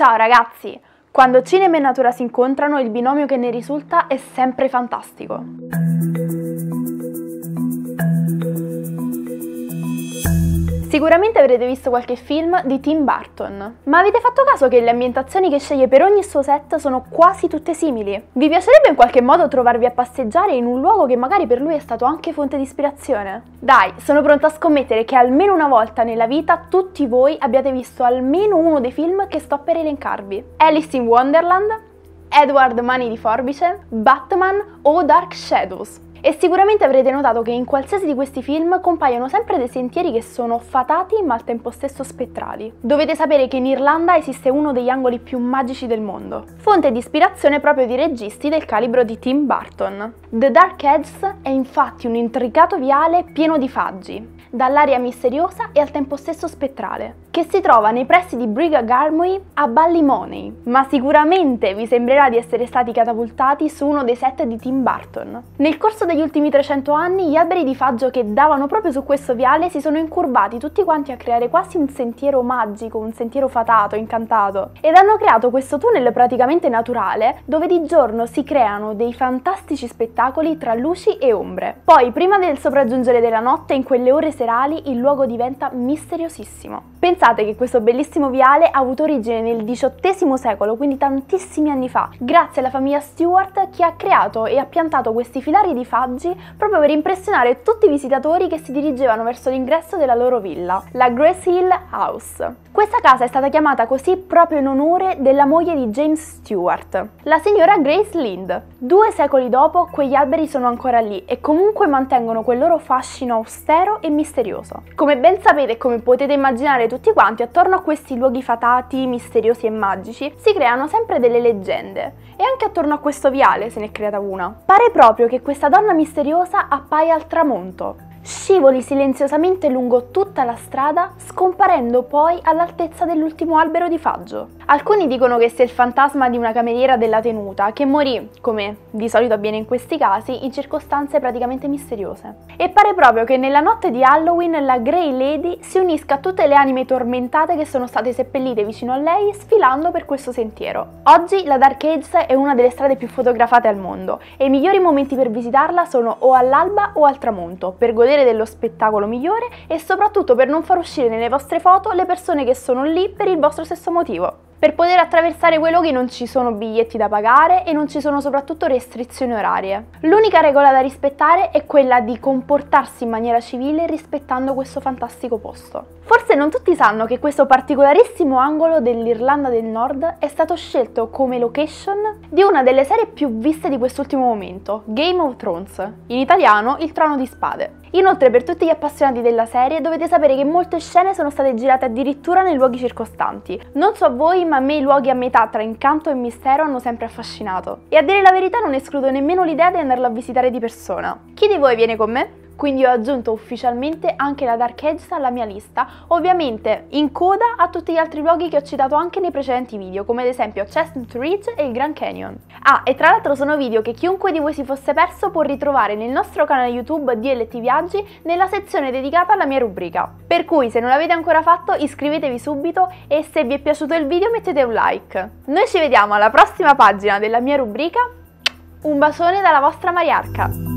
Ciao ragazzi! Quando cinema e natura si incontrano, il binomio che ne risulta è sempre fantastico. Sicuramente avrete visto qualche film di Tim Burton, ma avete fatto caso che le ambientazioni che sceglie per ogni suo set sono quasi tutte simili? Vi piacerebbe in qualche modo trovarvi a passeggiare in un luogo che magari per lui è stato anche fonte di ispirazione? Dai, sono pronta a scommettere che almeno una volta nella vita tutti voi abbiate visto almeno uno dei film che sto per elencarvi. Alice in Wonderland, Edward Mani di Forbice, Batman o Dark Shadows. E sicuramente avrete notato che in qualsiasi di questi film compaiono sempre dei sentieri che sono fatati ma al tempo stesso spettrali. Dovete sapere che in Irlanda esiste uno degli angoli più magici del mondo, fonte di ispirazione proprio di registi del calibro di Tim Burton. The Dark Edges è infatti un intricato viale pieno di faggi, dall'aria misteriosa e al tempo stesso spettrale, che si trova nei pressi di Briga Garmoy a Ballymoney. ma sicuramente vi sembrerà di essere stati catapultati su uno dei set di Tim Burton. Nel corso degli ultimi 300 anni gli alberi di faggio che davano proprio su questo viale si sono incurvati tutti quanti a creare quasi un sentiero magico, un sentiero fatato, incantato, ed hanno creato questo tunnel praticamente naturale dove di giorno si creano dei fantastici spettacoli tra luci e ombre. Poi, prima del sopraggiungere della notte, in quelle ore serali il luogo diventa misteriosissimo. Pensate che questo bellissimo viale ha avuto origine nel XVIII secolo, quindi tantissimi anni fa, grazie alla famiglia Stewart che ha creato e ha piantato questi filari di faggi proprio per impressionare tutti i visitatori che si dirigevano verso l'ingresso della loro villa, la Grace Hill House. Questa casa è stata chiamata così proprio in onore della moglie di James Stewart, la signora Grace Lind. Due secoli dopo quegli alberi sono ancora lì e comunque mantengono quel loro fascino austero e misterioso misterioso. Come ben sapete e come potete immaginare tutti quanti, attorno a questi luoghi fatati, misteriosi e magici, si creano sempre delle leggende. E anche attorno a questo viale se ne è creata una. Pare proprio che questa donna misteriosa appaia al tramonto, scivoli silenziosamente lungo tutta la strada, scomparendo poi all'altezza dell'ultimo albero di faggio. Alcuni dicono che sia il fantasma di una cameriera della tenuta che morì, come di solito avviene in questi casi, in circostanze praticamente misteriose. E pare proprio che nella notte di Halloween la Grey Lady si unisca a tutte le anime tormentate che sono state seppellite vicino a lei sfilando per questo sentiero. Oggi la Dark Ages è una delle strade più fotografate al mondo e i migliori momenti per visitarla sono o all'alba o al tramonto, per godere godere dello spettacolo migliore e soprattutto per non far uscire nelle vostre foto le persone che sono lì per il vostro stesso motivo. Per poter attraversare quei luoghi non ci sono biglietti da pagare e non ci sono soprattutto restrizioni orarie. L'unica regola da rispettare è quella di comportarsi in maniera civile rispettando questo fantastico posto. Forse non tutti sanno che questo particolarissimo angolo dell'Irlanda del Nord è stato scelto come location di una delle serie più viste di quest'ultimo momento, Game of Thrones, in italiano Il Trono di Spade. Inoltre per tutti gli appassionati della serie dovete sapere che molte scene sono state girate addirittura nei luoghi circostanti. Non so voi, ma a me i luoghi a metà tra incanto e mistero hanno sempre affascinato. E a dire la verità non escludo nemmeno l'idea di andarlo a visitare di persona. Chi di voi viene con me? Quindi ho aggiunto ufficialmente anche la Dark Edges alla mia lista, ovviamente in coda a tutti gli altri luoghi che ho citato anche nei precedenti video, come ad esempio Chestnut Ridge e il Grand Canyon. Ah, e tra l'altro sono video che chiunque di voi si fosse perso può ritrovare nel nostro canale YouTube DLT Viaggi nella sezione dedicata alla mia rubrica. Per cui se non l'avete ancora fatto iscrivetevi subito e se vi è piaciuto il video mettete un like. Noi ci vediamo alla prossima pagina della mia rubrica. Un bacione dalla vostra Mariarca!